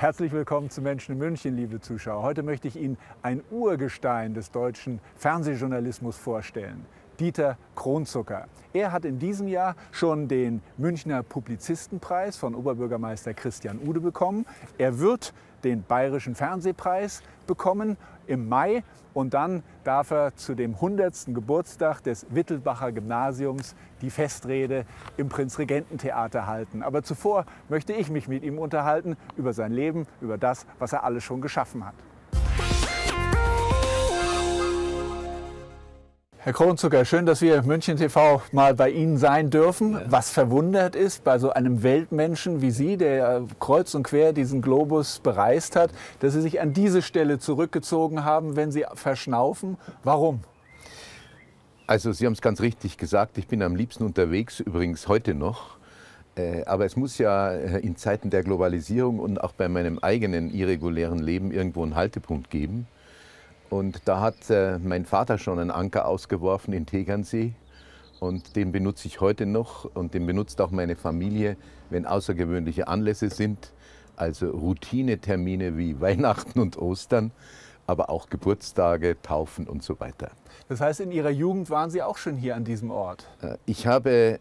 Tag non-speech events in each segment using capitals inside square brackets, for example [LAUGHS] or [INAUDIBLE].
Herzlich willkommen zu Menschen in München, liebe Zuschauer. Heute möchte ich Ihnen ein Urgestein des deutschen Fernsehjournalismus vorstellen. Dieter Kronzucker. Er hat in diesem Jahr schon den Münchner Publizistenpreis von Oberbürgermeister Christian Ude bekommen. Er wird den Bayerischen Fernsehpreis bekommen im Mai und dann darf er zu dem 100. Geburtstag des Wittelbacher Gymnasiums die Festrede im Prinzregententheater halten. Aber zuvor möchte ich mich mit ihm unterhalten über sein Leben, über das, was er alles schon geschaffen hat. Herr Kronzucker, schön, dass wir München TV mal bei Ihnen sein dürfen. Ja. Was verwundert ist bei so einem Weltmenschen wie Sie, der kreuz und quer diesen Globus bereist hat, dass Sie sich an diese Stelle zurückgezogen haben, wenn Sie verschnaufen. Warum? Also Sie haben es ganz richtig gesagt, ich bin am liebsten unterwegs, übrigens heute noch. Äh, aber es muss ja äh, in Zeiten der Globalisierung und auch bei meinem eigenen irregulären Leben irgendwo einen Haltepunkt geben. Und da hat äh, mein Vater schon einen Anker ausgeworfen in Tegernsee. Und den benutze ich heute noch und den benutzt auch meine Familie, wenn außergewöhnliche Anlässe sind. Also Routinetermine wie [LAUGHS] Weihnachten und Ostern, aber auch Geburtstage, Taufen und so weiter. Das heißt, in Ihrer Jugend waren Sie auch schon hier an diesem Ort? Äh, ich habe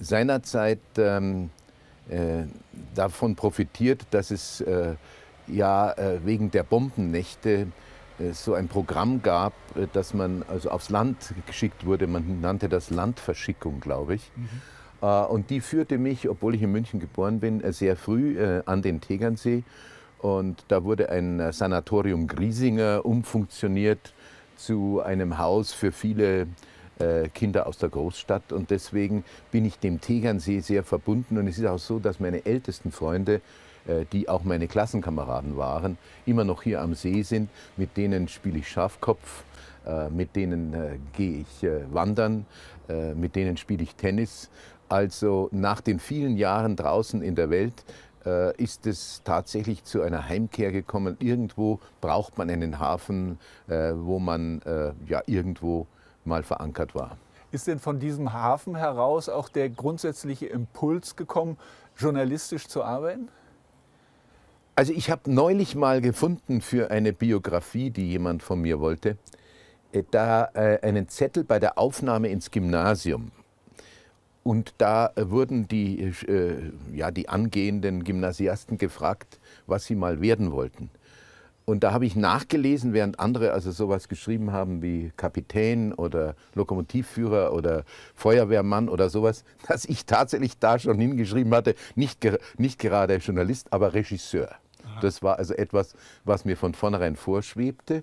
seinerzeit ähm, äh, davon profitiert, dass es äh, ja äh, wegen der Bombennächte äh, so ein Programm gab, äh, dass man also aufs Land geschickt wurde. Man nannte das Landverschickung, glaube ich. Mhm. Äh, und die führte mich, obwohl ich in München geboren bin, sehr früh an den Tegernsee. Und da wurde ein Sanatorium Griesinger umfunktioniert zu einem Haus für viele Kinder aus der Großstadt. Und deswegen bin ich dem Tegernsee sehr verbunden. Und es ist auch so, dass meine ältesten Freunde äh, die auch meine Klassenkameraden waren, immer noch hier am See sind. Mit denen spiele ich Schafkopf, äh, mit denen äh, gehe ich wandern, mit denen spiele ich Tennis. Also nach den vielen Jahren draußen in der Welt ist es tatsächlich zu einer Heimkehr gekommen. Irgendwo braucht man einen Hafen, wo man ja irgendwo mal verankert war. Ist denn von diesem Hafen heraus auch der grundsätzliche Impuls gekommen, journalistisch zu arbeiten? Also ich habe neulich mal gefunden für eine Biografie, die jemand von mir wollte, äh, da äh, einen Zettel bei der Aufnahme ins Gymnasium. Und da äh, wurden die, ja, die angehenden Gymnasiasten gefragt, was sie mal werden wollten. Und da habe ich nachgelesen, während andere also sowas geschrieben haben wie Kapitän oder Lokomotivführer oder Feuerwehrmann oder sowas, [LAUGHS] dass ich tatsächlich da schon hingeschrieben hatte, nicht, nicht gerade Journalist, aber Regisseur. Das war also etwas, was mir von vornherein vorschwebte.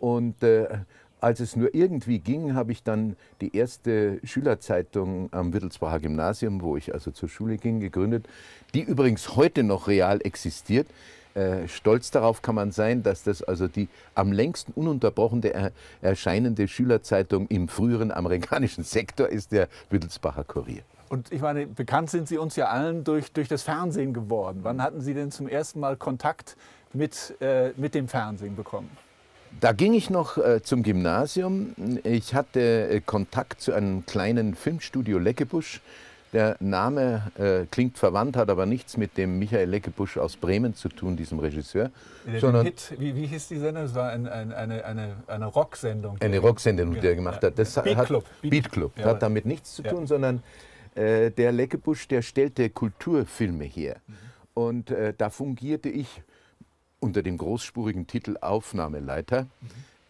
Und äh, als es nur irgendwie ging, habe ich dann die erste Schülerzeitung am Wittelsbacher Gymnasium, wo ich also zur Schule ging, gegründet, die übrigens heute noch real existiert. Äh, stolz darauf kann man sein, dass das also die am längsten ununterbrochene er erscheinende Schülerzeitung im früheren amerikanischen [LAUGHS] Sektor ist, der Wittelsbacher Kurier. Und ich meine, bekannt sind Sie uns ja allen durch, durch das Fernsehen geworden. Wann hatten Sie denn zum ersten Mal Kontakt mit, äh, mit dem Fernsehen bekommen? Da ging ich noch äh, zum Gymnasium. Ich hatte äh, Kontakt zu einem kleinen Filmstudio Leckebusch. Der Name äh, klingt verwandt, hat aber nichts mit dem Michael Leckebusch aus Bremen zu tun, diesem Regisseur. Der sondern Hit, wie, wie hieß die Sendung? Es war ein, ein, eine, eine, eine Rocksendung. Eine Rocksendung, die er gemacht hat. Das Beat hat, Club. Beat, Beat Club. Ja, hat damit nichts zu tun, ja. sondern äh, der Leckebusch, der stellte Kulturfilme her. Mhm. Und äh, da fungierte ich unter dem großspurigen Titel Aufnahmeleiter,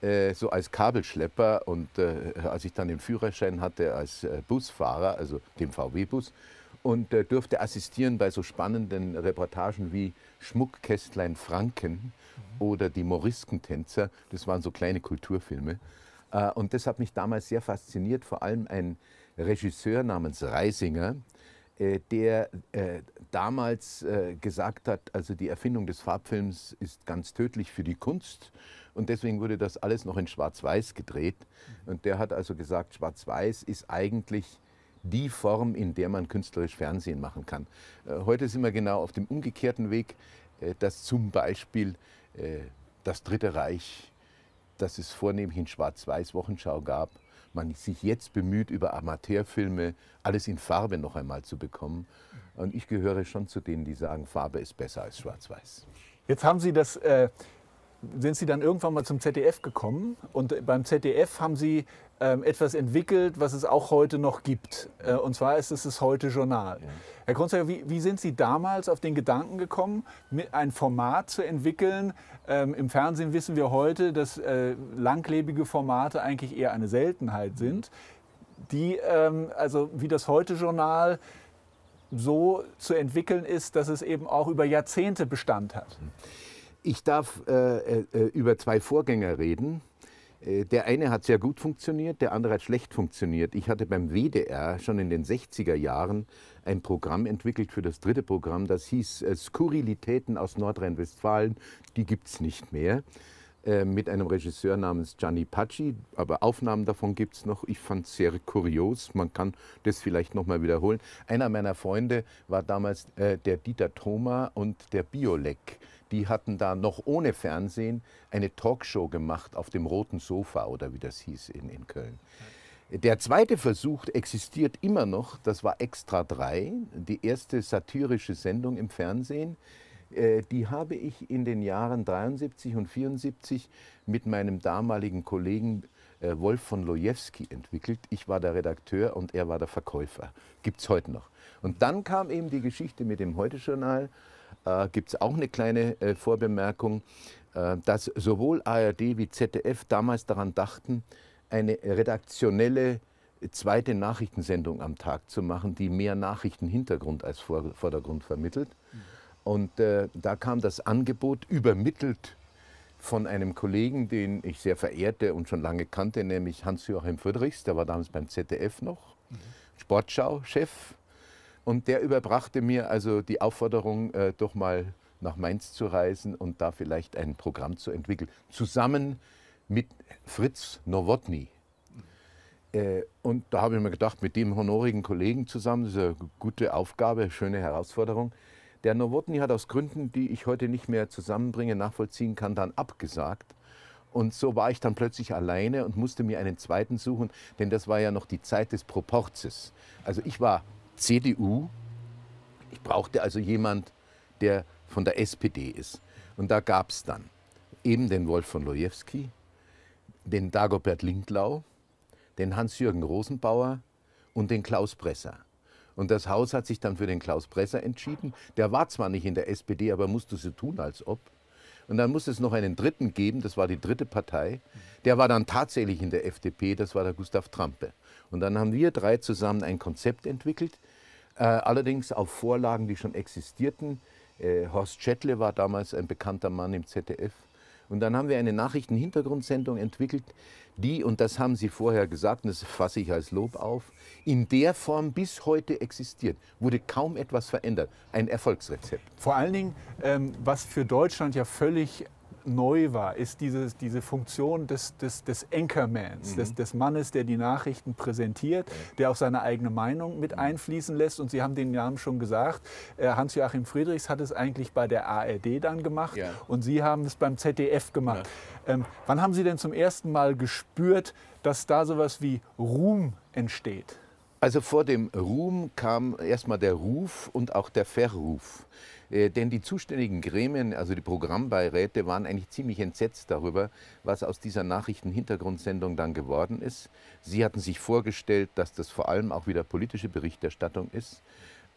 mhm. äh, so als Kabelschlepper. Und äh, als ich dann den Führerschein hatte als äh, Busfahrer, also dem VW-Bus, und äh, durfte assistieren bei so spannenden Reportagen wie Schmuckkästlein Franken mhm. oder die Moriskentänzer. Das waren so kleine Kulturfilme. und das hat mich damals sehr fasziniert, vor allem ein Regisseur namens Reisinger, äh, der äh, damals äh, gesagt hat, also die Erfindung des Farbfilms ist ganz tödlich für die Kunst und deswegen wurde das alles noch in Schwarz-Weiß gedreht. Mhm. Und der hat also gesagt, Schwarz-Weiß ist eigentlich die Form, in der man künstlerisch Fernsehen machen kann. heute sind wir genau auf dem umgekehrten Weg, dass zum Beispiel das Dritte Reich, dass es vornehmlich in Schwarz-Weiß Wochenschau gab, man sich jetzt bemüht, über Amateurfilme alles in Farbe noch einmal zu bekommen. Und ich gehöre schon zu denen, die sagen, Farbe ist besser als Schwarz-Weiß. Jetzt haben Sie das äh, sind Sie dann irgendwann mal zum ZDF gekommen und beim ZDF haben Sie ähm, etwas entwickelt, was es auch heute noch gibt. Äh, und zwar ist es das Heute Journal. Ja. Herr Kronzeiger, wie, wie, sind Sie damals auf den Gedanken gekommen, ein Format zu entwickeln? Ähm, Im Fernsehen wissen wir heute, dass äh, langlebige Formate eigentlich eher eine Seltenheit mhm. sind, die ähm, also wie das Heute Journal so zu entwickeln ist, dass es eben auch über Jahrzehnte Bestand hat. Mhm. Ich darf äh, äh, äh, über zwei Vorgänger reden. Äh, der eine hat sehr gut funktioniert, der andere hat schlecht funktioniert. Ich hatte beim WDR schon in den 60er Jahren ein Programm entwickelt für das dritte Programm, das hieß Skurrilitäten aus Nordrhein-Westfalen, die gibt es nicht mehr, mit einem Regisseur namens Gianni Pacci, aber Aufnahmen davon gibt es noch. Ich fand es sehr kurios, man kann das vielleicht nochmal wiederholen. Einer meiner Freunde war damals der Dieter Thoma und der Biolek die hatten da noch ohne Fernsehen eine Talkshow gemacht auf dem roten Sofa oder wie das hieß in, in Köln. Der zweite Versuch existiert immer noch, das war Extra 3, die erste satirische Sendung im Fernsehen. Äh, die habe ich in den Jahren 73 und 74 mit meinem damaligen Kollegen äh, Wolf von Lojewski entwickelt. Ich war der Redakteur und er war der Verkäufer. Gibt es heute noch. Und dann kam eben die Geschichte mit dem Heute-Journal äh, gibt es auch eine kleine äh, Vorbemerkung, äh, dass sowohl ARD wie ZDF damals daran dachten, eine redaktionelle zweite Nachrichtensendung am Tag zu machen, die mehr Nachrichtenhintergrund als Vor Vordergrund vermittelt. Mhm. Und äh, da kam das Angebot übermittelt von einem Kollegen, den ich sehr verehrte und schon lange kannte, nämlich Hans-Joachim Friedrichs, der war damals beim ZDF noch, mhm. Sportschau-Chef und der überbrachte mir also die Aufforderung, äh, doch mal nach Mainz zu reisen und da vielleicht ein Programm zu entwickeln, zusammen mit Fritz Nowotny. Äh, und da habe ich mir gedacht, mit dem honorigen Kollegen zusammen, das ist eine gute Aufgabe, schöne Herausforderung. Der Nowotny hat aus Gründen, die ich heute nicht mehr zusammenbringe, nachvollziehen kann, dann abgesagt. Und so war ich dann plötzlich alleine und musste mir einen zweiten suchen, denn das war ja noch die Zeit des Proporzes. Also ich war CDU. Ich brauchte also jemand, der von der SPD ist. Und da gab es dann eben den Wolf von Lojewski, den Dagobert Lindlau, den Hans-Jürgen Rosenbauer und den Klaus Presser. Und das Haus hat sich dann für den Klaus Presser entschieden. Der war zwar nicht in der SPD, aber musste so tun, als ob. Und dann musste es noch einen dritten geben, das war die dritte Partei. Der war dann tatsächlich in der FDP, das war der Gustav Trampe. Und dann haben wir drei zusammen ein Konzept entwickelt, äh, allerdings auf Vorlagen, die schon existierten. Äh, Horst Schettle war damals ein bekannter Mann im ZDF. Und dann haben wir eine Nachrichten-Hintergrundsendung entwickelt, die, und das haben Sie vorher gesagt, und das fasse ich als Lob auf, in der Form bis heute existiert. Wurde kaum etwas verändert. Ein Erfolgsrezept. Vor allen Dingen, ähm, was für Deutschland ja völlig neu war, ist dieses, diese Funktion des, des, des Anchormans, mhm. des, des Mannes, der die Nachrichten präsentiert, der auch seine eigene Meinung mit mhm. einfließen lässt. Und Sie haben den Namen schon gesagt, äh, Hans-Joachim Friedrichs hat es eigentlich bei der ARD dann gemacht ja. und Sie haben es beim ZDF gemacht. Ja. Ähm, wann haben Sie denn zum ersten Mal gespürt, dass da sowas wie Ruhm entsteht? Also vor dem Ruhm kam erstmal der Ruf und auch der Verruf. Äh, denn die zuständigen Gremien, also die Programmbeiräte, waren eigentlich ziemlich entsetzt darüber, was aus dieser Nachrichtenhintergrundsendung dann geworden ist. Sie hatten sich vorgestellt, dass das vor allem auch wieder politische Berichterstattung ist.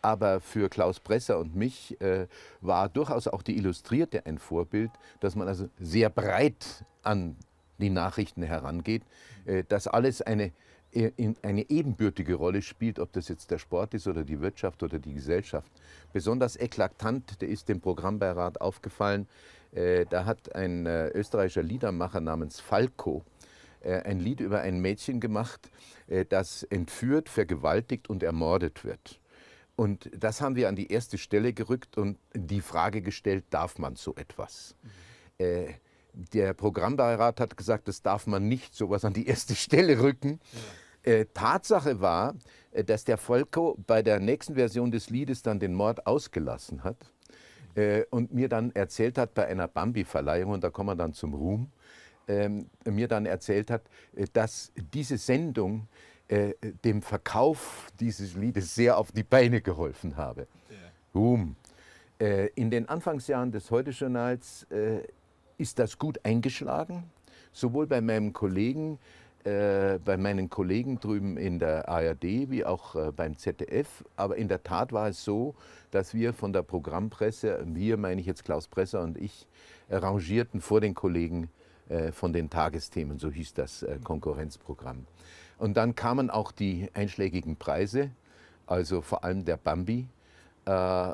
Aber für Klaus Bresser und mich äh, war durchaus auch die Illustrierte ein Vorbild, dass man also sehr breit an die Nachrichten herangeht, äh, dass alles eine eine ebenbürtige Rolle spielt, ob das jetzt der Sport ist oder die Wirtschaft oder die Gesellschaft. Besonders eklatant der ist dem Programmbeirat aufgefallen. Äh, da hat ein äh, österreichischer Liedermacher namens Falco äh, ein Lied über ein Mädchen gemacht, das entführt, vergewaltigt und ermordet wird. Und das haben wir an die erste Stelle gerückt und die Frage gestellt, darf man so etwas? Mhm der Programmbeirat hat gesagt, das darf man nicht sowas an die erste Stelle rücken. Ja. Äh, Tatsache war, äh, dass der Volko bei der nächsten Version des Liedes dann den Mord ausgelassen hat äh, und mir dann erzählt hat bei einer Bambi-Verleihung, und da kommen wir dann zum Ruhm, äh, mir dann erzählt hat, äh, dass diese Sendung äh, dem Verkauf dieses Liedes sehr auf die Beine geholfen habe. Ja. Ruhm, in den Anfangsjahren des Heute-Journals äh, ist das gut eingeschlagen, sowohl bei meinem Kollegen, äh, bei meinen Kollegen drüben in der ARD wie auch äh, beim ZDF. Aber in der Tat war es so, dass wir von der Programmpresse, wir meine ich jetzt Klaus Presser und ich, äh, rangierten vor den Kollegen von den Tagesthemen, so hieß das Konkurrenzprogramm. Und dann kamen auch die einschlägigen Preise, also vor allem der Bambi.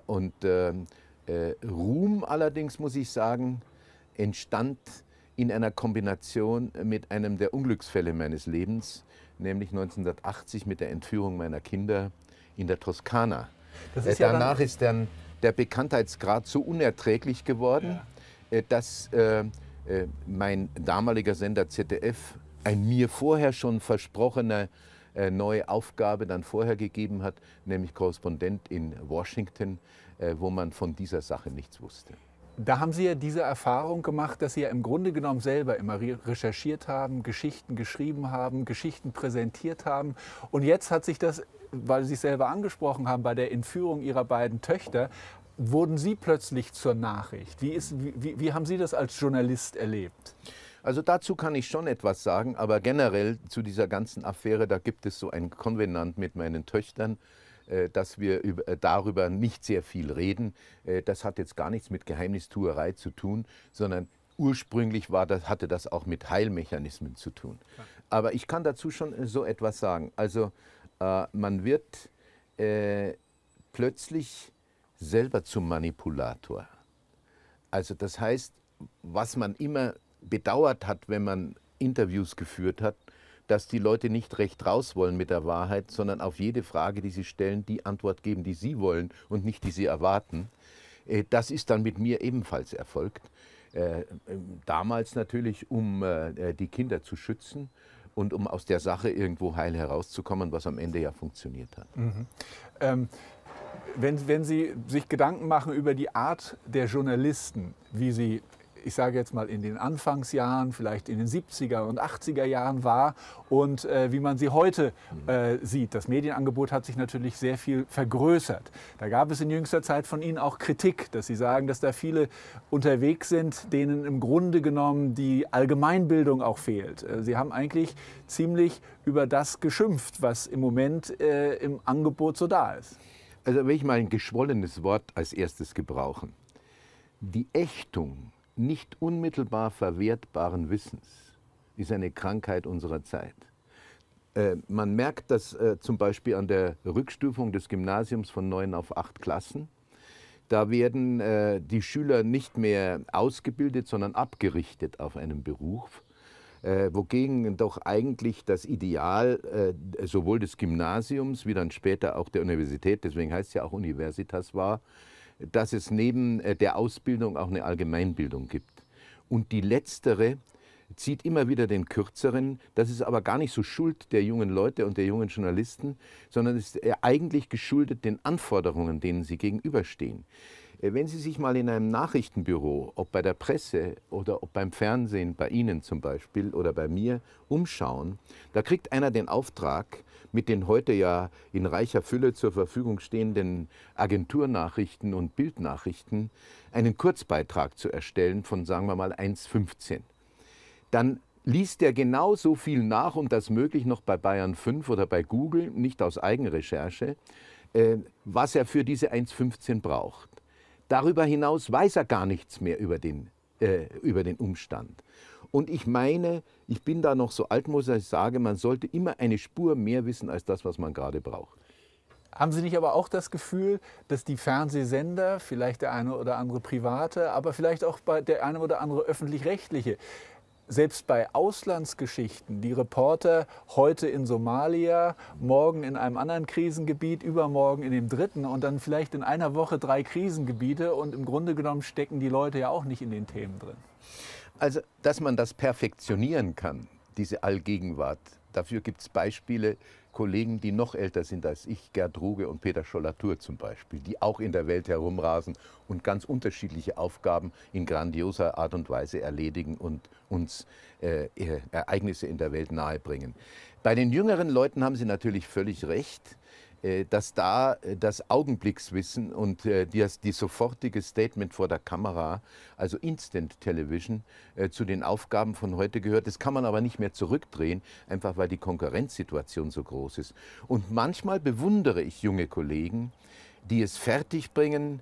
und ähm, Ruhm allerdings, muss ich sagen, entstand in einer Kombination mit einem der Unglücksfälle meines Lebens, nämlich 1980 mit der Entführung meiner Kinder in der Toskana. Ist ja Danach dann ist dann der Bekanntheitsgrad so unerträglich geworden, ja. Äh, dass äh, äh, mein damaliger Sender ZDF ein mir vorher schon versprochene äh, neue Aufgabe dann vorher gegeben hat, nämlich Korrespondent in Washington, äh, wo man von dieser Sache nichts wusste. Da haben Sie ja diese Erfahrung gemacht, dass Sie ja im Grunde genommen selber immer recherchiert haben, Geschichten geschrieben haben, Geschichten präsentiert haben. Und jetzt hat sich das, weil Sie es selber angesprochen haben, bei der Entführung Ihrer beiden Töchter, wurden Sie plötzlich zur Nachricht. Wie, ist, wie, wie haben Sie das als Journalist erlebt? Also dazu kann ich schon etwas sagen, aber generell zu dieser ganzen Affäre, da gibt es so ein Konvenant mit meinen Töchtern, äh, dass wir äh, darüber nicht sehr viel reden. Äh, das hat jetzt gar nichts mit Geheimnistuerei zu tun, sondern ursprünglich war das, hatte das auch mit Heilmechanismen zu tun. Aber ich kann dazu schon so etwas sagen. Also man wird plötzlich selber zum Manipulator. Also das heißt, was man immer bedauert hat, wenn man Interviews geführt hat, dass die Leute nicht recht raus wollen mit der Wahrheit, sondern auf jede Frage, die sie stellen, die Antwort geben, die sie wollen und nicht die sie erwarten. Äh, das ist dann mit mir ebenfalls erfolgt. Äh, äh, damals natürlich, um die Kinder zu schützen und um aus der Sache irgendwo heil herauszukommen, was am Ende ja funktioniert hat. Mhm. Ähm wenn, wenn, Sie sich Gedanken machen über die Art der Journalisten, wie sie ich sage jetzt mal, in den Anfangsjahren, vielleicht in den 70er und 80er Jahren war und äh, wie man sie heute mhm. äh, sieht. Das Medienangebot hat sich natürlich sehr viel vergrößert. Da gab es in jüngster Zeit von Ihnen auch Kritik, dass Sie sagen, dass da viele unterwegs sind, denen im Grunde genommen die Allgemeinbildung auch fehlt. Äh, sie haben eigentlich ziemlich über das geschimpft, was im Moment äh, im Angebot so da ist. Also will ich mal ein geschwollenes Wort als erstes gebrauchen. Die Ächtung nicht unmittelbar verwertbaren Wissens ist eine Krankheit unserer Zeit. Äh, man merkt das äh, zum Beispiel an der Rückstufung des Gymnasiums von neun auf acht Klassen. Da werden äh, die Schüler nicht mehr ausgebildet, sondern abgerichtet auf einen Beruf, wogegen doch eigentlich das Ideal sowohl des Gymnasiums wie dann später auch der Universität, deswegen heißt es ja auch Universitas war, dass es neben äh, der Ausbildung auch eine Allgemeinbildung gibt. Und die letztere zieht immer wieder den Kürzeren. Das ist aber gar nicht so Schuld der jungen Leute und der jungen Journalisten, sondern ist äh, eigentlich geschuldet den Anforderungen, denen sie gegenüberstehen. Äh, wenn Sie sich mal in einem Nachrichtenbüro, ob bei der Presse oder ob beim Fernsehen, bei Ihnen zum Beispiel oder bei mir, umschauen, da kriegt einer den Auftrag, mit den heute ja in reicher Fülle zur Verfügung stehenden Agenturnachrichten und Bildnachrichten einen Kurzbeitrag zu erstellen von, sagen wir mal, 1,15. Dann liest er genau so viel nach und das möglich noch bei Bayern 5 oder bei Google, nicht aus Eigenrecherche, äh, was er für diese 1,15 braucht. Darüber hinaus weiß er gar nichts mehr über den, äh, über den Umstand. Und ich meine, ich bin da noch so altmodisch, dass ich sage, man sollte immer eine Spur mehr wissen als das, was man gerade braucht. Haben Sie nicht aber auch das Gefühl, dass die Fernsehsender, vielleicht der eine oder andere private, aber vielleicht auch bei der eine oder andere öffentlich-rechtliche, selbst bei Auslandsgeschichten, die Reporter heute in Somalia, morgen in einem anderen Krisengebiet, übermorgen in dem dritten und dann vielleicht in einer Woche drei Krisengebiete und im Grunde genommen stecken die Leute ja auch nicht in den Themen drin. Also, dass man das perfektionieren kann, diese Allgegenwart, dafür gibt es Beispiele, Kollegen, die noch älter sind als ich, Gerd Ruge und Peter Schollatur zum Beispiel, die auch in der Welt herumrasen und ganz unterschiedliche Aufgaben in grandioser Art und Weise erledigen und uns äh, äh Ereignisse in der Welt nahebringen. Bei den jüngeren Leuten haben Sie natürlich völlig recht. Äh, dass da äh, das Augenblickswissen und äh, das, die sofortige Statement vor der Kamera, also Instant Television, zu den Aufgaben von heute gehört. Das kann man aber nicht mehr zurückdrehen, einfach weil die Konkurrenzsituation so groß ist. Und manchmal bewundere ich junge Kollegen, die es fertigbringen,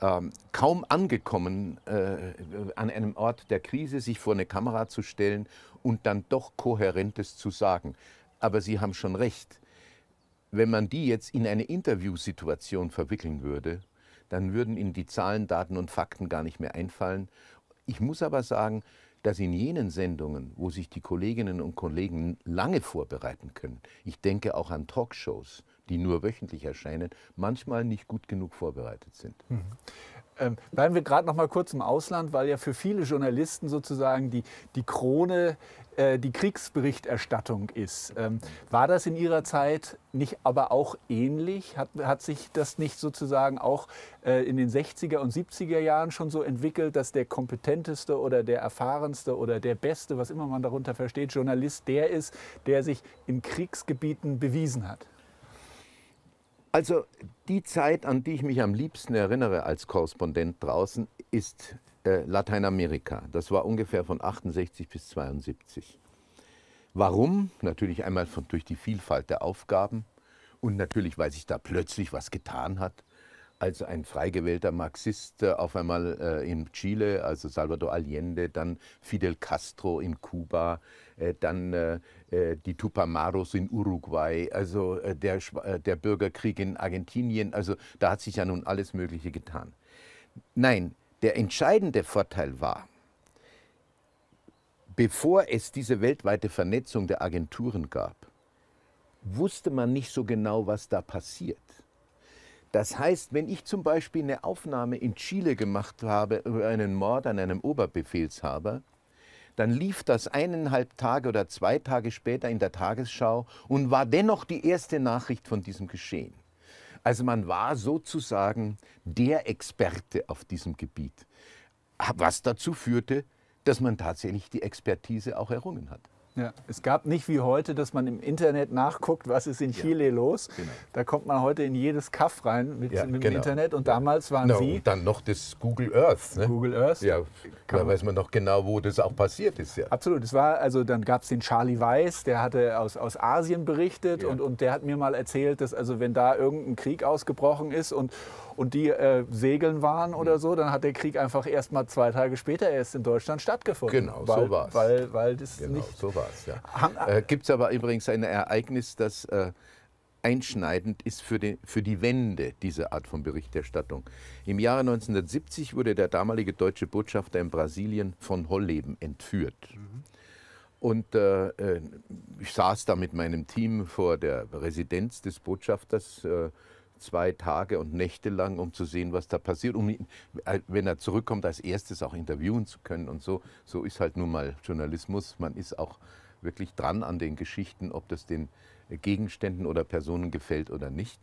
ähm, kaum angekommen an einem Ort der Krise, sich vor eine Kamera zu stellen und dann doch Kohärentes zu sagen. Aber Sie haben schon recht wenn man die jetzt in eine Interviewsituation verwickeln würde, dann würden Ihnen die Zahlen, Daten und Fakten gar nicht mehr einfallen. Ich muss aber sagen, dass in jenen Sendungen, wo sich die Kolleginnen und Kollegen lange vorbereiten können, ich denke auch an Talkshows, die nur wöchentlich erscheinen, manchmal nicht gut genug vorbereitet sind. Mhm. Ähm, bleiben wir gerade noch mal kurz im Ausland, weil ja für viele Journalisten sozusagen die, die Krone äh, die Kriegsberichterstattung ist. Ähm, war das in Ihrer Zeit nicht aber auch ähnlich? Hat, hat sich das nicht sozusagen auch äh, in den 60er und 70er Jahren schon so entwickelt, dass der kompetenteste oder der erfahrenste oder der beste, was immer man darunter versteht, Journalist der ist, der sich in Kriegsgebieten bewiesen hat? Also die Zeit, an die ich mich am liebsten erinnere als Korrespondent draußen, ist äh, Lateinamerika. Das war ungefähr von 68 bis 72. Warum? Natürlich einmal von, durch die Vielfalt der Aufgaben und natürlich, weil sich da plötzlich was getan hat. Also ein frei gewählter Marxist äh, auf einmal äh, in Chile, also Salvador Allende, dann Fidel Castro in Kuba, äh, dann äh, äh, die Tupamaros in Uruguay, also der, der Bürgerkrieg in Argentinien. Also da hat sich ja nun alles Mögliche getan. Nein, der entscheidende Vorteil war, bevor es diese weltweite Vernetzung der Agenturen gab, wusste man nicht so genau, was da passiert. Das heißt, wenn ich zum Beispiel eine Aufnahme in Chile gemacht habe über einen Mord an einem Oberbefehlshaber, dann lief das eineinhalb Tage oder zwei Tage später in der Tagesschau und war dennoch die erste Nachricht von diesem Geschehen. Also man war sozusagen der Experte auf diesem Gebiet, was dazu führte, dass man tatsächlich die Expertise auch errungen hat. Ja, es gab nicht wie heute, dass man im Internet nachguckt, was ist in Chile ja, los. Genau. Da kommt man heute in jedes Kaff rein mit, ja, mit genau. dem Internet. Und damals waren no, Sie. Und dann noch das Google Earth. Ne? Google Earth. Ja, da man weiß man noch genau, wo das auch passiert ist. Ja. Absolut. Es war, also dann gab es den Charlie Weiss, der hatte aus, aus Asien berichtet und, und der hat mir mal erzählt, dass also wenn da irgendein Krieg ausgebrochen ist und und die äh, segeln waren oder so, dann hat der Krieg einfach erst mal zwei Tage später erst in Deutschland stattgefunden. Genau, weil, so war es. Weil, weil das genau, nicht so war es, ja. Äh, Gibt es aber übrigens ein Ereignis, das äh, einschneidend ist für, den, für die Wende dieser Art von Berichterstattung. Im Jahre 1970 wurde der damalige deutsche Botschafter in Brasilien von Holleben entführt. Mhm. Und äh, äh ich saß da mit meinem Team vor der Residenz des Botschafters. Äh, zwei Tage und Nächte lang, um zu sehen, was da passiert, um ihn, äh, wenn er zurückkommt, als erstes auch interviewen zu können und so. So ist halt nun mal Journalismus. Man ist auch wirklich dran an den Geschichten, ob das den äh, Gegenständen oder Personen gefällt oder nicht.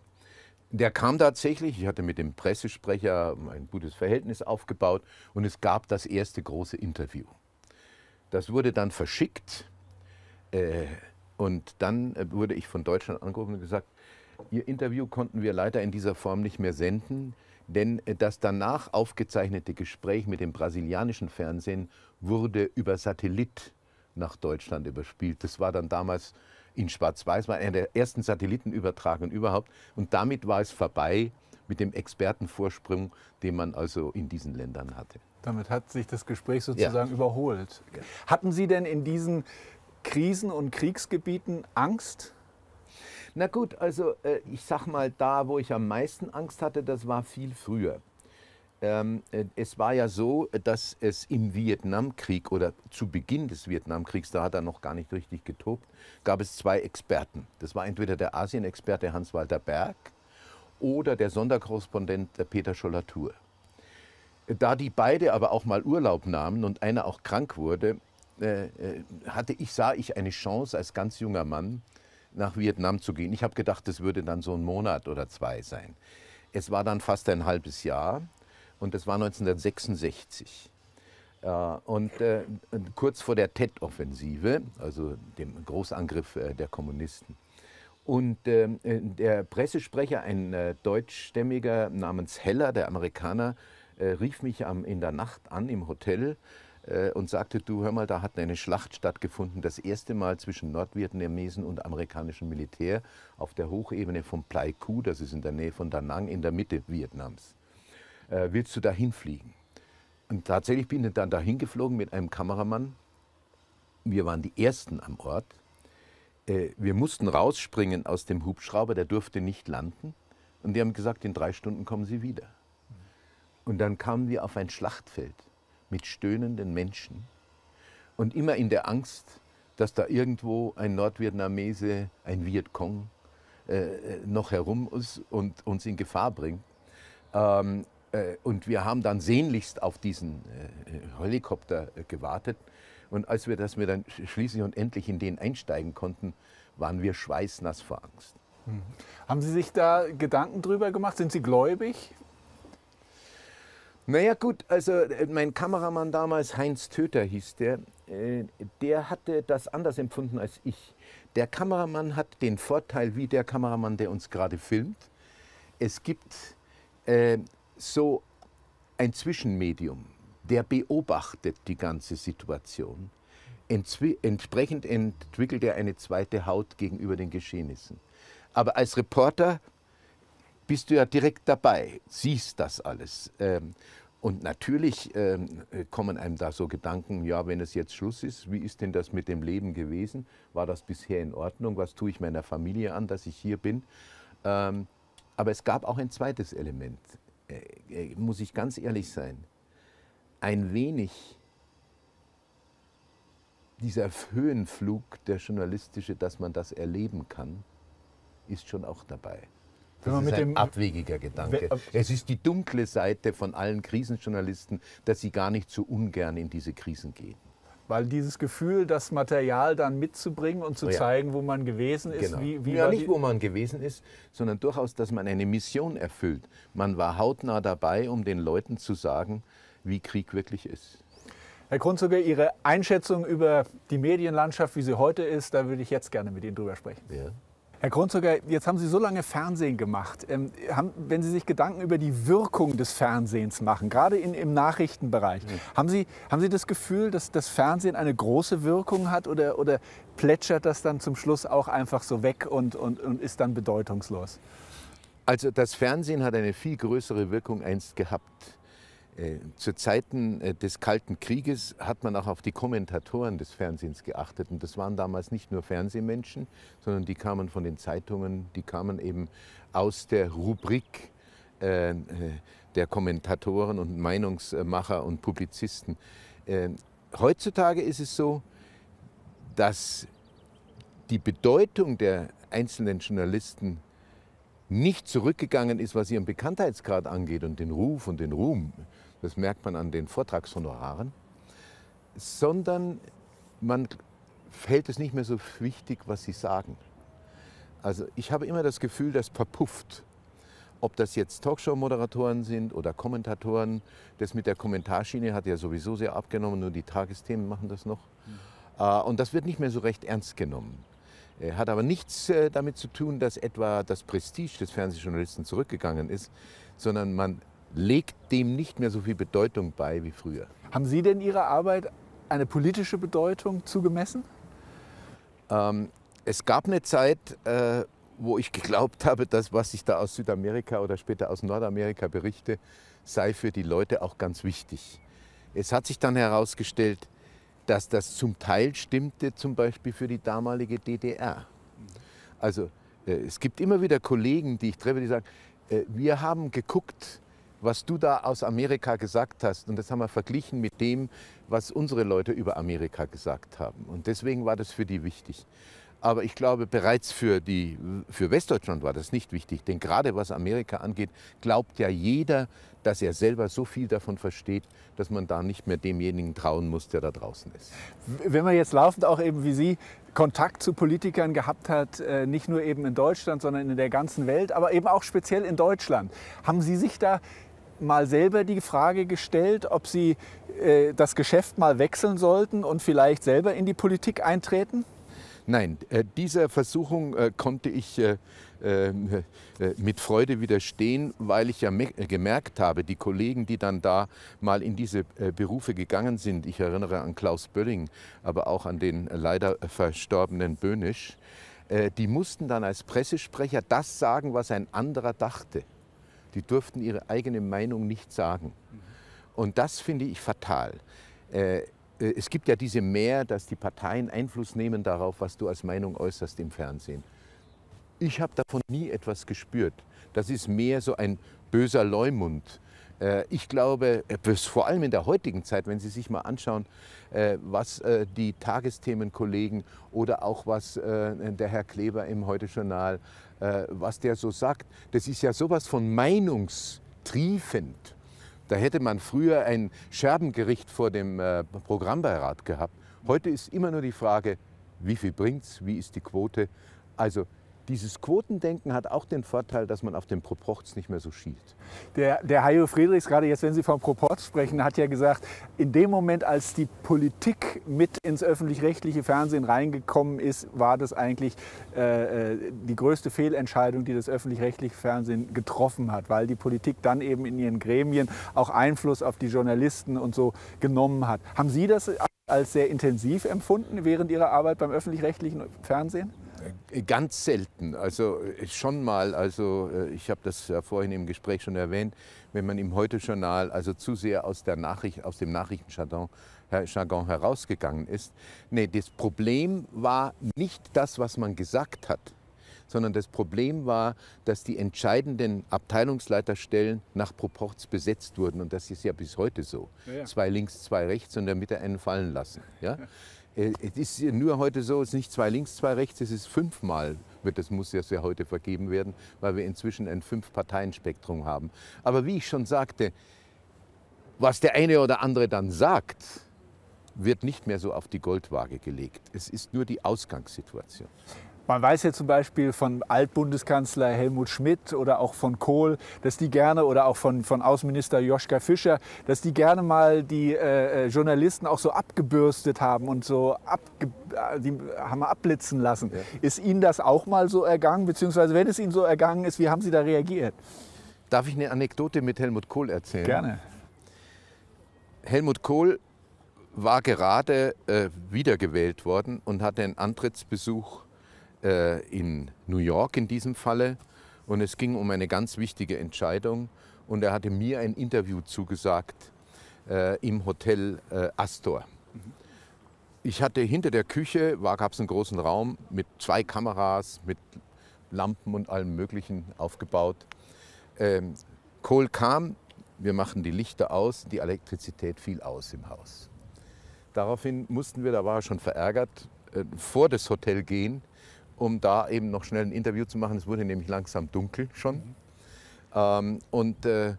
Der kam tatsächlich, ich hatte mit dem Pressesprecher ein gutes Verhältnis aufgebaut und es gab das erste große Interview. Das wurde dann verschickt äh, und dann äh, wurde ich von Deutschland angerufen und gesagt, Ihr Interview konnten wir leider in dieser Form nicht mehr senden, denn äh, das danach aufgezeichnete Gespräch mit dem brasilianischen Fernsehen wurde über Satellit nach Deutschland überspielt. Das war dann damals in Schwarz-Weiß, war einer der ersten Satellitenübertragungen überhaupt. Und damit war es vorbei mit dem Expertenvorsprung, den man also in diesen Ländern hatte. Damit hat sich das Gespräch sozusagen ja. überholt. Hatten Sie denn in diesen Krisen- und Kriegsgebieten Angst? Na gut, also äh, ich sag mal, da, wo ich am meisten Angst hatte, das war viel früher. Ähm, äh, es war ja so, dass es im Vietnamkrieg oder zu Beginn des Vietnamkriegs, da hat er noch gar nicht richtig getobt, gab es zwei Experten. Das war entweder der Asien-Experte Hans-Walter Berg oder der Sonderkorrespondent äh, Peter Schollatur. Da die beide aber auch mal Urlaub nahmen und einer auch krank wurde, äh, äh, hatte ich, sah ich eine Chance als ganz junger Mann, nach Vietnam zu gehen. Ich habe gedacht, das würde dann so ein Monat oder zwei sein. Es war dann fast ein halbes Jahr und das war 1966. Äh, äh, und kurz vor der Tet-Offensive, also dem Großangriff äh, der Kommunisten. Und ähm, der Pressesprecher, ein deutschstämmiger namens Heller, der Amerikaner, rief mich in der Nacht an im Hotel äh, und sagte, du hör mal, da hat eine Schlacht stattgefunden, das erste Mal zwischen Nordvietnamesen und amerikanischem Militär auf der Hochebene von Plai Ku, das ist in der Nähe von Da Nang, in der Mitte Vietnams. Äh, willst du dahin fliegen? Und tatsächlich bin ich dann dahin geflogen mit einem Kameramann. Wir waren die Ersten am Ort. Äh, wir mussten rausspringen aus dem Hubschrauber, der durfte nicht landen. Und die haben gesagt, in drei Stunden kommen sie wieder. Und dann kamen wir auf ein Schlachtfeld mit stöhnenden Menschen und immer in der Angst, dass da irgendwo ein Nordvietnamese, ein Vietcong äh, äh, noch herum ist und uns in Gefahr bringt. Ähm, äh, und wir haben dann sehnlichst auf diesen äh, äh Helikopter äh, gewartet. Und als wir das wir dann schließlich und endlich in den einsteigen konnten, waren wir schweißnass vor Angst. Hm. Haben Sie sich da Gedanken drüber gemacht? Sind Sie gläubig? Naja gut, also äh, mein Kameramann damals, Heinz Töter hieß der, äh, der hatte das anders empfunden als ich. Der Kameramann hat den Vorteil, wie der Kameramann, der uns gerade filmt, es gibt äh, so ein Zwischenmedium, der beobachtet die ganze Situation. Entzwi entsprechend entwickelt er eine zweite Haut gegenüber den Geschehnissen. Aber als Reporter bist du ja direkt dabei, siehst das alles. Ähm, und natürlich ähm, kommen einem da so Gedanken, ja, wenn es jetzt Schluss ist, wie ist denn das mit dem Leben gewesen? War das bisher in Ordnung? Was tue ich meiner Familie an, dass ich hier bin? Ähm, aber es gab auch ein zweites Element, äh, äh, muss ich ganz ehrlich sein. Ein wenig dieser Höhenflug, der journalistische, dass man das erleben kann, ist schon auch dabei. Das ist ein abwegiger Gedanke. Äh, es ist die dunkle Seite von allen Krisenjournalisten, dass sie gar nicht so ungern in diese Krisen gehen. Weil dieses Gefühl, das Material dann mitzubringen und zu oh ja. zeigen, wo man gewesen ist. Genau. Wie, wie ja, nicht wo man gewesen ist, sondern durchaus, dass man eine Mission erfüllt. Man war hautnah dabei, um den Leuten zu sagen, wie Krieg wirklich ist. Herr Grundzucker, Ihre Einschätzung über die Medienlandschaft, wie sie heute ist, da würde ich jetzt gerne mit Ihnen drüber sprechen. Ja. Herr Kronzucker, jetzt haben Sie so lange Fernsehen gemacht. Ähm, haben, wenn Sie sich Gedanken über die Wirkung des Fernsehens machen, gerade in, im Nachrichtenbereich, mhm. haben, Sie, haben Sie das Gefühl, dass das Fernsehen eine große Wirkung hat oder, oder plätschert das dann zum Schluss auch einfach so weg und, und, und ist dann bedeutungslos? Also das Fernsehen hat eine viel größere Wirkung einst gehabt. Äh, zu Zeiten äh, des Kalten Krieges hat man auch auf die Kommentatoren des Fernsehens geachtet. Und das waren damals nicht nur Fernsehmenschen, sondern die kamen von den Zeitungen, die kamen eben aus der Rubrik äh, äh der Kommentatoren und Meinungsmacher und Publizisten. Äh, heutzutage ist es so, dass die Bedeutung der einzelnen Journalisten nicht zurückgegangen ist, was ihren Bekanntheitsgrad angeht und den Ruf und den Ruhm das merkt man an den Vortragshonoraren, sondern man fällt es nicht mehr so wichtig, was sie sagen. Also ich habe immer das Gefühl, das verpufft. Ob das jetzt Talkshow-Moderatoren sind oder Kommentatoren, das mit der Kommentarschiene hat ja sowieso sehr abgenommen, nur die Tagesthemen machen das noch. Mhm. Äh, und das wird nicht mehr so recht ernst genommen. Äh, hat aber nichts äh, damit zu tun, dass etwa das Prestige des Fernsehjournalisten zurückgegangen ist, sondern man legt dem nicht mehr so viel Bedeutung bei wie früher. Haben Sie denn Ihrer Arbeit eine politische Bedeutung zugemessen? Ähm, es gab eine Zeit, äh, wo ich [LAUGHS] geglaubt habe, dass was ich da aus Südamerika oder später aus Nordamerika berichte, sei für die Leute auch ganz wichtig. Es hat sich dann herausgestellt, dass das zum Teil stimmte, zum Beispiel für die damalige DDR. Also äh, es gibt immer wieder Kollegen, die ich treffe, die sagen, äh, wir haben geguckt, was du da aus Amerika gesagt hast, und das haben wir verglichen mit dem, was unsere Leute über Amerika gesagt haben. Und deswegen war das für die wichtig. Aber ich glaube, bereits für, die, für Westdeutschland war das nicht wichtig. Denn gerade was Amerika angeht, glaubt ja jeder, dass er selber so viel davon versteht, dass man da nicht mehr demjenigen trauen muss, der da draußen ist. Wenn man jetzt laufend auch eben wie Sie Kontakt zu Politikern gehabt hat, äh, nicht nur eben in Deutschland, sondern in der ganzen Welt, aber eben auch speziell in Deutschland, haben Sie sich da mal selber die Frage gestellt, ob sie äh, das Geschäft mal wechseln sollten und vielleicht selber in die Politik eintreten? Nein, äh, dieser Versuchung äh, konnte ich äh, äh, äh, mit Freude widerstehen, weil ich ja gemerkt habe, die Kollegen, die dann da mal in diese Berufe gegangen sind, ich erinnere an Klaus Bölling, aber auch an den leider verstorbenen Böhnisch, die mussten dann als Pressesprecher das sagen, was ein anderer dachte. Die durften ihre eigene Meinung nicht sagen. Und das finde ich fatal. Äh, äh, es gibt ja diese Mehr, dass die Parteien Einfluss nehmen darauf, was du als Meinung äußerst im Fernsehen. Ich habe davon nie etwas gespürt. Das ist mehr so ein böser Leumund äh, ich glaube, äh, vor allem in der heutigen Zeit, wenn Sie sich mal anschauen, äh, was die Tagesthemenkollegen oder auch was der Herr Kleber im Heute-Journal, was der so sagt, das ist ja sowas von meinungstriefend. Da hätte man früher ein Scherbengericht vor dem Programmbeirat gehabt. Heute ist immer nur die Frage, wie viel bringt's, wie ist die Quote. Also dieses Quotendenken hat auch den Vorteil, dass man auf den Proports nicht mehr so schießt. Der, der Hajo Friedrichs, gerade jetzt, wenn Sie vom Proports sprechen, hat ja gesagt, in dem Moment, als die Politik mit ins öffentlich-rechtliche Fernsehen reingekommen ist, war das eigentlich äh, äh, die größte Fehlentscheidung, die das öffentlich-rechtliche Fernsehen getroffen hat, weil die Politik dann eben in ihren Gremien auch Einfluss auf die Journalisten und so genommen hat. Haben Sie das als sehr intensiv empfunden während Ihrer Arbeit beim öffentlich-rechtlichen Fernsehen? Äh, ganz selten. Also äh, schon mal, also äh, ich habe das ja vorhin im Gespräch schon erwähnt, wenn man im Heute-Journal also zu sehr aus, der Nachricht, aus dem Nachrichtenjargon Jargon herausgegangen ist. Nee, das Problem war nicht das, was man gesagt hat, sondern das Problem war, dass die entscheidenden Abteilungsleiterstellen nach Proporz besetzt wurden. Und das ist ja bis heute so. Ja, ja. Zwei links, zwei rechts und in der Mitte einen fallen lassen. Ja? [LAUGHS] Äh, es ist nur heute so, es ist nicht zwei links, zwei rechts, es ist fünfmal wird das muss ja sehr heute vergeben werden, weil wir inzwischen ein Fünf-Parteien-Spektrum haben. Aber wie ich schon sagte, was der eine oder andere dann sagt, wird nicht mehr so auf die Goldwaage gelegt. Es ist nur die Ausgangssituation. Man weiß ja zum Beispiel von Altbundeskanzler Helmut Schmidt oder auch von Kohl, dass die gerne, oder auch von, von Außenminister Joschka Fischer, dass die gerne mal die äh, äh Journalisten auch so abgebürstet haben und so abge äh, die haben abblitzen lassen. Ja. Ist Ihnen das auch mal so ergangen? Beziehungsweise, wenn es Ihnen so ergangen ist, wie haben Sie da reagiert? Darf ich eine Anekdote mit Helmut Kohl erzählen? Gerne. Helmut Kohl war gerade äh, wiedergewählt worden und hatte einen Antrittsbesuch äh, in New York in diesem Falle. Und es ging um eine ganz wichtige Entscheidung. Und er hatte mir ein Interview zugesagt äh, im Hotel äh, Astor. Ich hatte hinter der Küche, gab es einen großen Raum mit zwei Kameras, mit Lampen und allem Möglichen aufgebaut. Ähm, Kohl kam, wir machten die Lichter aus, die Elektrizität fiel aus im Haus. Daraufhin mussten wir, da war er schon verärgert, äh, vor das Hotel gehen um da eben noch schnell ein Interview zu machen. Es wurde nämlich langsam dunkel schon. Mhm. Ähm, und äh,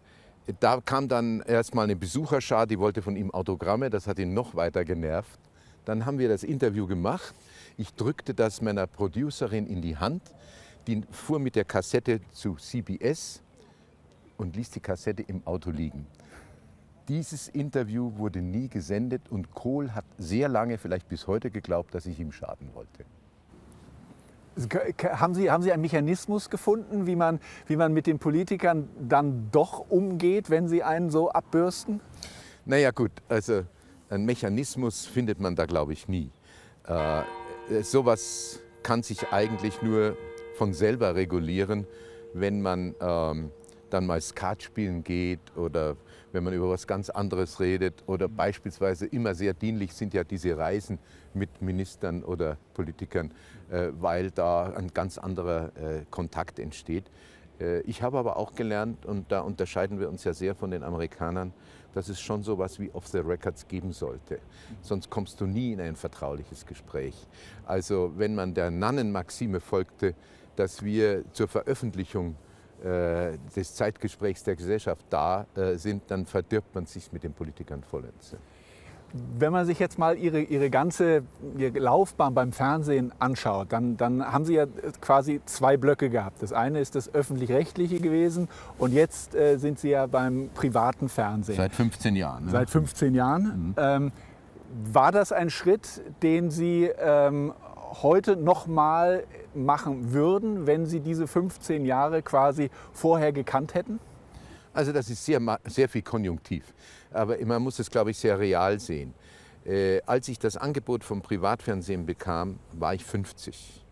da kam dann erstmal eine Besucherschar, die wollte von ihm Autogramme. Das hat ihn noch weiter genervt. Dann haben wir das Interview gemacht. Ich drückte das meiner Producerin in die Hand. Die fuhr mit der Kassette zu CBS und ließ die Kassette im Auto liegen. Dieses Interview wurde nie gesendet und Kohl hat sehr lange, vielleicht bis heute, geglaubt, dass ich ihm schaden wollte. Haben Sie, haben Sie einen Mechanismus gefunden, wie man, wie man mit den Politikern dann doch umgeht, wenn sie einen so abbürsten? Naja gut, also einen Mechanismus findet man da, glaube ich, nie. Äh, äh, sowas kann sich eigentlich nur von selber regulieren, wenn man ähm, dann mal Skat spielen geht oder wenn man über was ganz anderes redet. Oder mhm. beispielsweise immer sehr dienlich sind ja diese Reisen mit Ministern oder Politikern, mhm. äh, weil da ein ganz anderer äh, Kontakt entsteht. Äh, ich habe aber auch gelernt, und da unterscheiden wir uns ja sehr von den Amerikanern, dass es schon so was wie Off the Records geben sollte. Mhm. Sonst kommst du nie in ein vertrauliches Gespräch. Also wenn man der Nannenmaxime folgte, dass wir zur Veröffentlichung äh, des Zeitgesprächs der Gesellschaft da äh, sind, dann verdirbt man sich mit den Politikern vollends. Wenn man sich jetzt mal Ihre, Ihre ganze Ihre Laufbahn beim Fernsehen anschaut, dann, dann haben Sie ja quasi zwei Blöcke gehabt. Das eine ist das öffentlich-rechtliche gewesen und jetzt äh, sind Sie ja beim privaten Fernsehen. Seit 15 Jahren. Ne? Seit 15 Jahren. Mhm. Ähm, war das ein Schritt, den Sie ähm, heute nochmal machen würden, wenn Sie diese 15 Jahre quasi vorher gekannt hätten? Also das ist sehr, sehr viel konjunktiv. Aber man muss es, glaube ich, sehr real sehen. Äh, als ich das Angebot vom Privatfernsehen bekam, war ich 50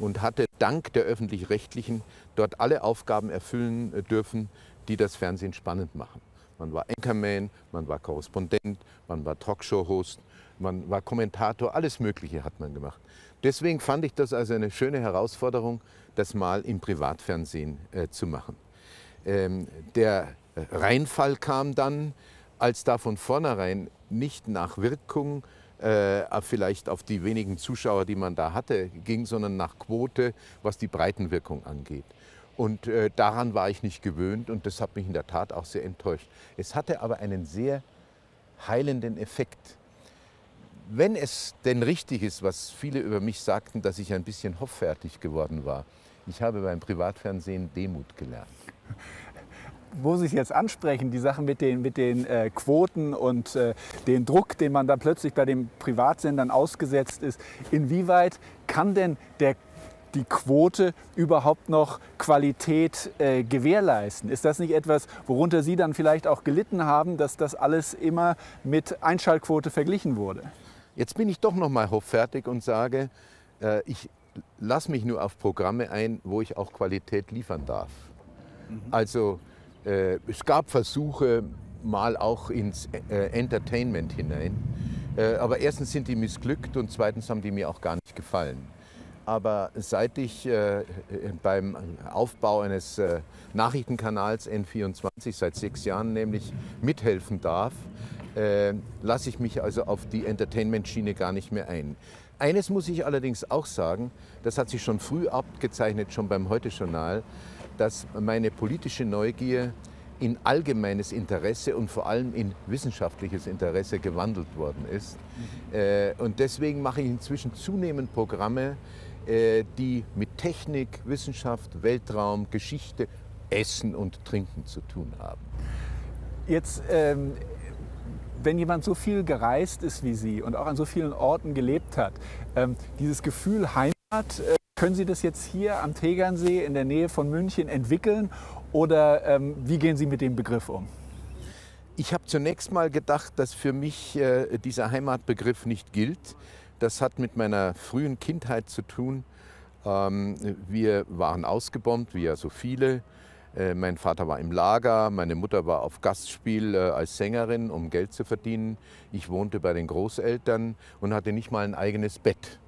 und hatte dank der öffentlich-rechtlichen dort alle Aufgaben erfüllen äh, dürfen, die das Fernsehen spannend machen. Man war Anchorman, man war Korrespondent, man war Talkshow-Host, man war Kommentator, alles Mögliche hat man gemacht. Deswegen fand ich das also eine schöne Herausforderung, das mal im Privatfernsehen äh, zu machen. Ähm, der Reinfall kam dann, als da von vornherein nicht nach Wirkung äh, vielleicht auf die wenigen Zuschauer, die man da hatte, ging, sondern nach Quote, was die Breitenwirkung angeht. Und äh, daran war ich nicht gewöhnt und das hat mich in der Tat auch sehr enttäuscht. Es hatte aber einen sehr heilenden Effekt wenn es denn richtig ist, was viele über mich sagten, dass ich ein bisschen hofffertig geworden war, ich habe beim Privatfernsehen Demut gelernt. Wo Sie es jetzt ansprechen, die Sachen mit den, mit den äh, Quoten und äh, den Druck, den man da plötzlich bei den Privatsendern ausgesetzt ist, inwieweit kann denn der die Quote überhaupt noch Qualität äh, gewährleisten? Ist das nicht etwas, worunter Sie dann vielleicht auch gelitten haben, dass das alles immer mit Einschaltquote verglichen wurde? Jetzt bin ich doch noch mal hoffärtig und sage, äh, ich lasse mich nur auf Programme ein, wo ich auch Qualität liefern darf. Mhm. Also äh, es gab Versuche, mal auch ins äh, Entertainment hinein. Äh, aber erstens sind die missglückt und zweitens haben die mir auch gar nicht gefallen. Aber seit ich äh, äh, beim Aufbau eines Nachrichtenkanals N24 seit sechs Jahren nämlich mithelfen darf, äh, lasse ich mich also auf die Entertainment-Schiene gar nicht mehr ein. Eines muss ich allerdings auch sagen, das hat sich schon früh abgezeichnet, schon beim Heute-Journal, dass meine politische Neugier in allgemeines Interesse und vor allem in wissenschaftliches Interesse gewandelt worden ist. Mhm. Äh, und deswegen mache ich inzwischen zunehmend Programme, äh, die mit Technik, Wissenschaft, Weltraum, Geschichte, Essen und Trinken zu tun haben. Jetzt ähm, wenn jemand so viel gereist ist wie Sie und auch an so vielen Orten gelebt hat, ähm, dieses Gefühl Heimat, äh, können Sie das jetzt hier am Tegernsee in der Nähe von München entwickeln oder ähm, wie gehen Sie mit dem Begriff um? Ich habe zunächst mal gedacht, dass für mich äh, dieser Heimatbegriff nicht gilt. Das hat mit meiner frühen Kindheit zu tun. Ähm, wir waren ausgebombt, wie ja so viele. Äh, mein Vater war im Lager, meine Mutter war auf Gastspiel äh, als Sängerin, um Geld zu verdienen. Ich wohnte bei den Großeltern und hatte nicht mal ein eigenes Bett.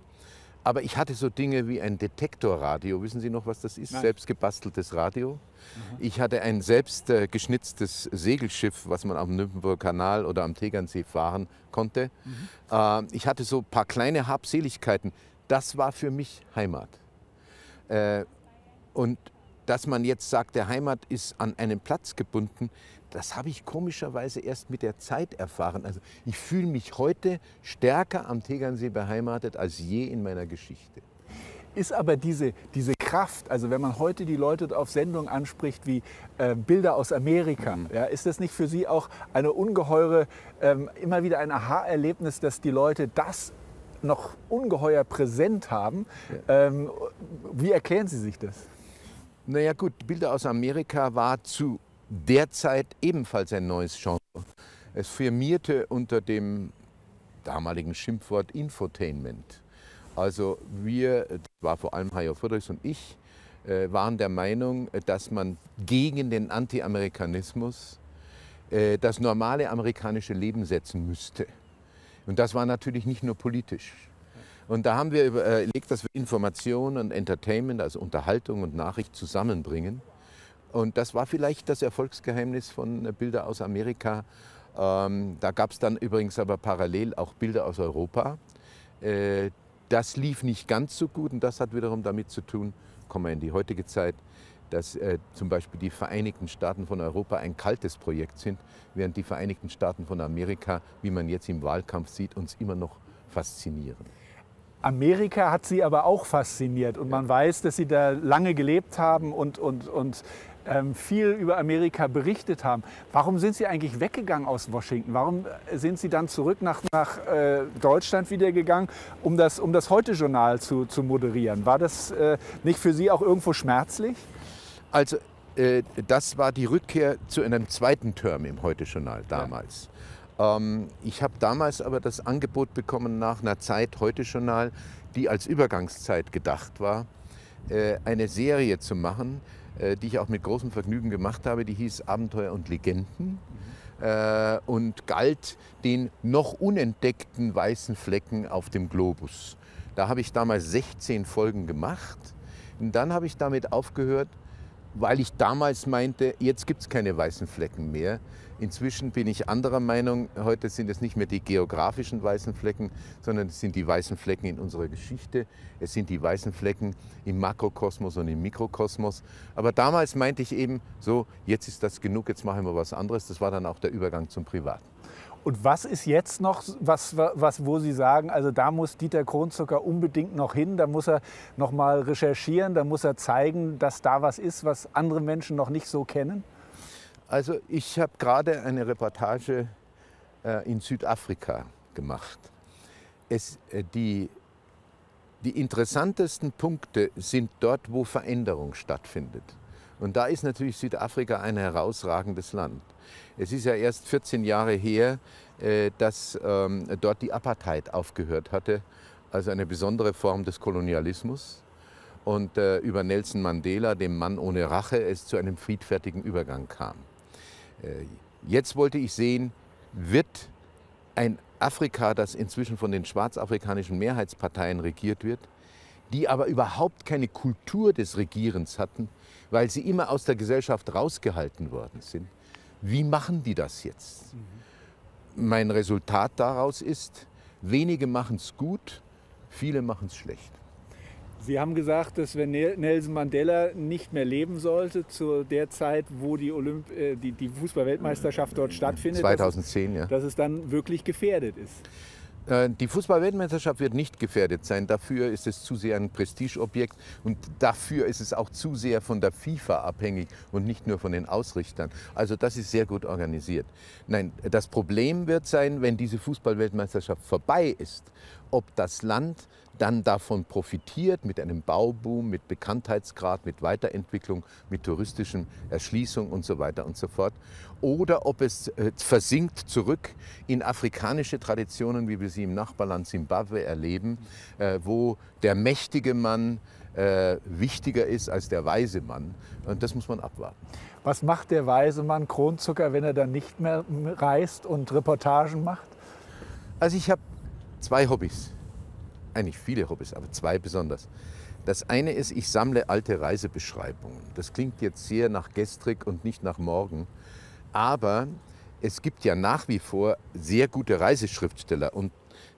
Aber ich hatte so Dinge wie ein Detektorradio. Wissen Sie noch, was das ist? Nein. Selbst gebasteltes Radio. Mhm. Ich hatte ein selbst äh, geschnitztes Segelschiff, was man am Nymphenburger Kanal oder am Tegernsee fahren konnte. Mhm. ich hatte so ein paar kleine Habseligkeiten. Das war für mich Heimat. und dass man jetzt sagt, der Heimat ist an einen Platz gebunden, das habe ich komischerweise erst mit der Zeit erfahren. Also ich fühle mich heute stärker am Tegernsee beheimatet als je in meiner Geschichte. Ist aber diese, diese Kraft, also wenn man heute die Leute auf Sendungen anspricht wie äh, Bilder aus Amerika, mhm. ja, ist das nicht für Sie auch eine ungeheure, ähm, immer wieder ein Aha-Erlebnis, dass die Leute das noch ungeheuer präsent haben? Ja. Ähm, wie erklären Sie sich das? Naja gut, Bilder aus Amerika war zu der Zeit ebenfalls ein neues Genre. Es firmierte unter dem damaligen Schimpfwort Infotainment. Also wir, das war vor allem Hajo Friedrichs und ich, äh, waren der Meinung, äh, dass man gegen den Anti-Amerikanismus äh, das normale amerikanische Leben setzen müsste. Und das war natürlich nicht nur politisch. Und da haben wir äh, überlegt, dass wir Information und Entertainment, also Unterhaltung und Nachricht zusammenbringen. Und das war vielleicht das Erfolgsgeheimnis von äh, Bilder aus Amerika. Ähm, da gab es dann übrigens aber parallel auch Bilder aus Europa. Äh, das lief nicht ganz so gut und das hat wiederum damit zu tun, kommen wir in die heutige Zeit, dass äh, zum Beispiel die Vereinigten Staaten von Europa ein kaltes Projekt sind, während die Vereinigten Staaten von Amerika, wie man jetzt im Wahlkampf sieht, uns immer noch faszinieren. Amerika hat sie aber auch fasziniert und man weiß, dass sie da lange gelebt haben und, und, und ähm, viel über Amerika berichtet haben. Warum sind Sie eigentlich weggegangen aus Washington? Warum äh, sind Sie dann zurück nach, nach äh, Deutschland wieder gegangen, um das, um das Heute-Journal zu, zu moderieren? War das äh, nicht für Sie auch irgendwo schmerzlich? Also, äh, das war die Rückkehr zu einem zweiten Term im Heute-Journal damals. Ja. Ähm, ich habe damals aber das Angebot bekommen, nach einer Zeit, heute Journal, die als Übergangszeit gedacht war, äh, eine Serie zu machen, äh, die ich auch mit großem Vergnügen gemacht habe, die hieß Abenteuer und Legenden äh, und galt den noch unentdeckten weißen Flecken auf dem Globus. Da habe ich damals 16 Folgen gemacht und dann habe ich damit aufgehört, weil ich damals meinte, jetzt gibt es keine weißen Flecken mehr. Inzwischen bin ich anderer Meinung. Heute sind es nicht mehr die geografischen weißen Flecken, sondern es sind die weißen Flecken in unserer Geschichte. Es sind die weißen Flecken im Makrokosmos und im Mikrokosmos. Aber damals meinte ich eben so, jetzt ist das genug, jetzt machen wir was anderes. Das war dann auch der Übergang zum Privaten. Und was ist jetzt noch, was, was, wo Sie sagen, also da muss Dieter Kronzucker unbedingt noch hin, da muss er noch mal recherchieren, da muss er zeigen, dass da was ist, was andere Menschen noch nicht so kennen? Also ich habe gerade eine Reportage äh, in Südafrika gemacht. Es, äh, die, die interessantesten Punkte sind dort, wo Veränderung stattfindet. Und da ist natürlich Südafrika ein herausragendes Land. Es ist ja erst 14 Jahre her, äh, dass ähm, dort die Apartheid aufgehört hatte, also eine besondere Form des Kolonialismus und äh, über Nelson Mandela, dem Mann ohne Rache, es zu einem friedfertigen Übergang kam. Äh, jetzt wollte ich sehen, wird ein Afrika, das inzwischen von den schwarzafrikanischen Mehrheitsparteien regiert wird, die aber überhaupt keine Kultur des Regierens hatten, weil sie immer aus der Gesellschaft rausgehalten worden sind. Wie machen die das jetzt? Mhm. Mein Resultat daraus ist, wenige machen es gut, viele machen es schlecht. Sie haben gesagt, dass wenn Nelson Mandela nicht mehr leben sollte, zu der Zeit, wo die, Olymp äh, die, die fußball dort stattfindet, 2010, dass, ja. dass es dann wirklich gefährdet ist. Äh, die Fußballweltmeisterschaft wird nicht gefährdet sein. Dafür ist es zu sehr ein Prestigeobjekt und dafür ist es auch zu sehr von der FIFA abhängig und nicht nur von den Ausrichtern. Also das ist sehr gut organisiert. Nein, das Problem wird sein, wenn diese Fußballweltmeisterschaft vorbei ist ob das Land dann davon profitiert mit einem Bauboom, mit Bekanntheitsgrad, mit Weiterentwicklung, mit touristischen Erschließungen und so weiter und so fort. Oder ob es äh, versinkt zurück in afrikanische Traditionen, wie wir sie im Nachbarland Zimbabwe erleben, äh, wo der mächtige Mann äh, wichtiger ist als der weise Mann. Und das muss man abwarten. Was macht der weise Mann Kronzucker, wenn er dann nicht mehr reist und Reportagen macht? Also ich habe zwei Hobbys. Eigentlich viele Hobbys, aber zwei besonders. Das eine ist, ich sammle alte Reisebeschreibungen. Das klingt jetzt sehr nach gestrig und nicht nach morgen. Aber es gibt ja nach wie vor sehr gute Reiseschriftsteller. Und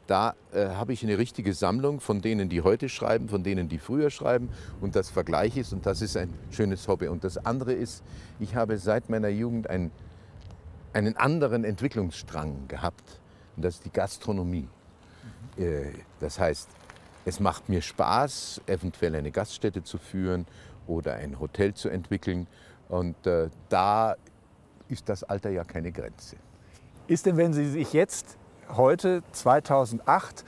da äh, habe ich eine richtige Sammlung von denen, die heute schreiben, von denen, die früher schreiben und das Vergleich ist und das ist ein schönes Hobby. Und das andere ist, ich habe seit meiner Jugend ein, einen anderen Entwicklungsstrang gehabt und das ist die Gastronomie. Äh, das heißt, es macht mir Spaß, eventuell eine Gaststätte zu führen oder ein Hotel zu entwickeln. Und äh, da ist das Alter ja keine Grenze. Ist denn, wenn Sie sich jetzt heute 2008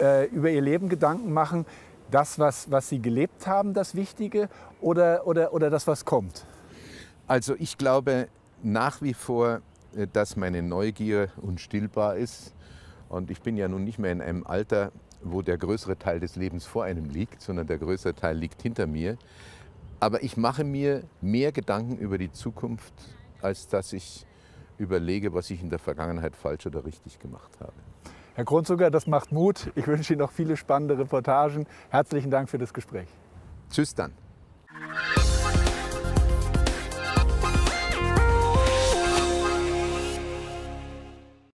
äh, über Ihr Leben Gedanken machen, das, was, was Sie gelebt haben, das Wichtige oder, oder, oder das, was kommt? Also ich glaube nach wie vor, dass meine Neugier unstillbar ist und ich bin ja nun nicht mehr in einem Alter, wo der größere Teil des Lebens vor einem liegt, sondern der größere Teil liegt hinter mir. Aber ich mache mir mehr Gedanken über die Zukunft, als dass ich überlege, was ich in der Vergangenheit falsch oder richtig gemacht habe. Herr Kronzucker, das macht Mut. Ich wünsche Ihnen noch viele spannende Reportagen. Herzlichen Dank für das Gespräch. Tschüss dann.